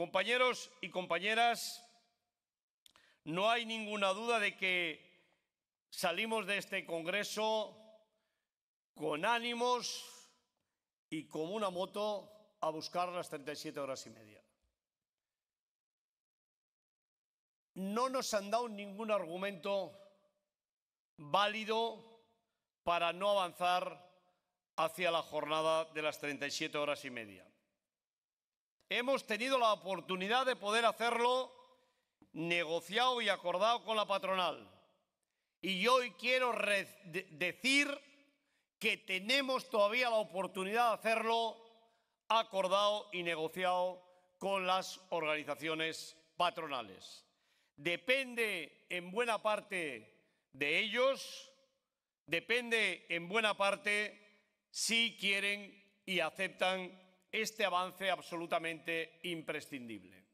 Compañeros y compañeras, no hay ninguna duda de que salimos de este Congreso con ánimos y con una moto a buscar las 37 horas y media. No nos han dado ningún argumento válido para no avanzar hacia la jornada de las 37 horas y media. Hemos tenido la oportunidad de poder hacerlo negociado y acordado con la patronal. Y hoy quiero decir que tenemos todavía la oportunidad de hacerlo acordado y negociado con las organizaciones patronales. Depende en buena parte de ellos, depende en buena parte si quieren y aceptan este avance absolutamente imprescindible.